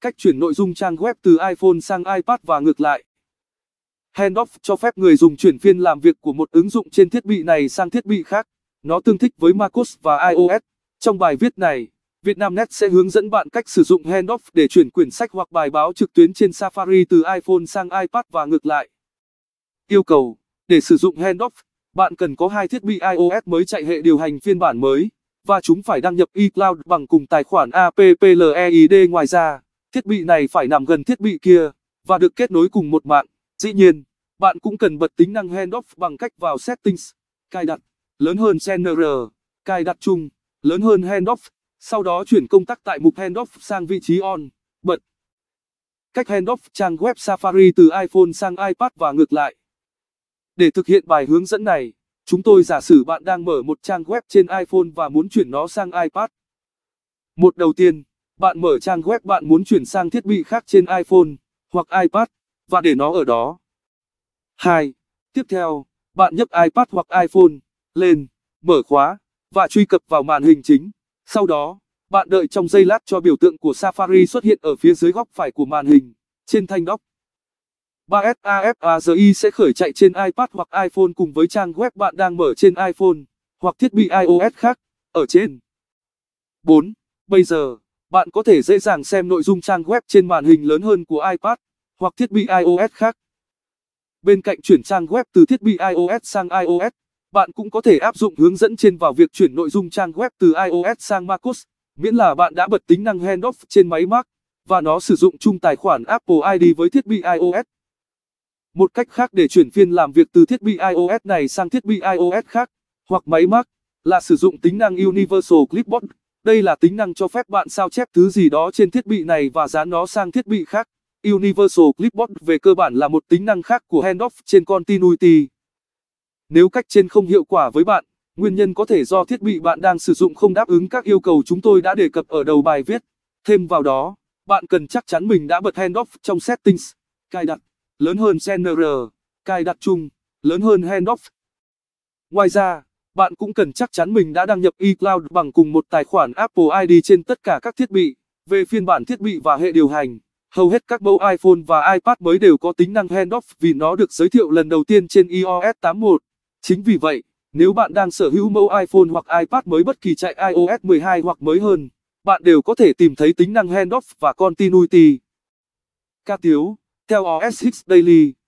cách chuyển nội dung trang web từ iPhone sang iPad và ngược lại. Handoff cho phép người dùng chuyển phiên làm việc của một ứng dụng trên thiết bị này sang thiết bị khác. Nó tương thích với macOS và iOS. Trong bài viết này, Vietnamnet sẽ hướng dẫn bạn cách sử dụng Handoff để chuyển quyển sách hoặc bài báo trực tuyến trên Safari từ iPhone sang iPad và ngược lại. Yêu cầu, để sử dụng Handoff, bạn cần có hai thiết bị iOS mới chạy hệ điều hành phiên bản mới, và chúng phải đăng nhập iCloud bằng cùng tài khoản AppleID ngoài ra thiết bị này phải nằm gần thiết bị kia và được kết nối cùng một mạng. Dĩ nhiên, bạn cũng cần bật tính năng handoff bằng cách vào Settings, cài đặt, lớn hơn General, cài đặt chung, lớn hơn handoff, sau đó chuyển công tắc tại mục handoff sang vị trí on, bật. Cách handoff trang web Safari từ iPhone sang iPad và ngược lại. Để thực hiện bài hướng dẫn này, chúng tôi giả sử bạn đang mở một trang web trên iPhone và muốn chuyển nó sang iPad. Một đầu tiên, bạn mở trang web bạn muốn chuyển sang thiết bị khác trên iPhone hoặc iPad và để nó ở đó. 2. Tiếp theo, bạn nhấp iPad hoặc iPhone lên, mở khóa và truy cập vào màn hình chính. Sau đó, bạn đợi trong giây lát cho biểu tượng của Safari xuất hiện ở phía dưới góc phải của màn hình, trên thanh đóc. 3SAFARI sẽ khởi chạy trên iPad hoặc iPhone cùng với trang web bạn đang mở trên iPhone hoặc thiết bị iOS khác ở trên. 4. Bây giờ bạn có thể dễ dàng xem nội dung trang web trên màn hình lớn hơn của iPad hoặc thiết bị iOS khác. Bên cạnh chuyển trang web từ thiết bị iOS sang iOS, bạn cũng có thể áp dụng hướng dẫn trên vào việc chuyển nội dung trang web từ iOS sang macOS, miễn là bạn đã bật tính năng handoff trên máy Mac và nó sử dụng chung tài khoản Apple ID với thiết bị iOS. Một cách khác để chuyển phiên làm việc từ thiết bị iOS này sang thiết bị iOS khác hoặc máy Mac là sử dụng tính năng Universal Clipboard. Đây là tính năng cho phép bạn sao chép thứ gì đó trên thiết bị này và dán nó sang thiết bị khác. Universal Clipboard về cơ bản là một tính năng khác của handoff trên Continuity. Nếu cách trên không hiệu quả với bạn, nguyên nhân có thể do thiết bị bạn đang sử dụng không đáp ứng các yêu cầu chúng tôi đã đề cập ở đầu bài viết. Thêm vào đó, bạn cần chắc chắn mình đã bật handoff trong settings, cài đặt, lớn hơn General, cài đặt chung, lớn hơn handoff. Ngoài ra, bạn cũng cần chắc chắn mình đã đăng nhập eCloud bằng cùng một tài khoản Apple ID trên tất cả các thiết bị. Về phiên bản thiết bị và hệ điều hành, hầu hết các mẫu iPhone và iPad mới đều có tính năng handoff vì nó được giới thiệu lần đầu tiên trên iOS 81. Chính vì vậy, nếu bạn đang sở hữu mẫu iPhone hoặc iPad mới bất kỳ chạy iOS 12 hoặc mới hơn, bạn đều có thể tìm thấy tính năng handoff và continuity. Ca tiếu, theo OSX Daily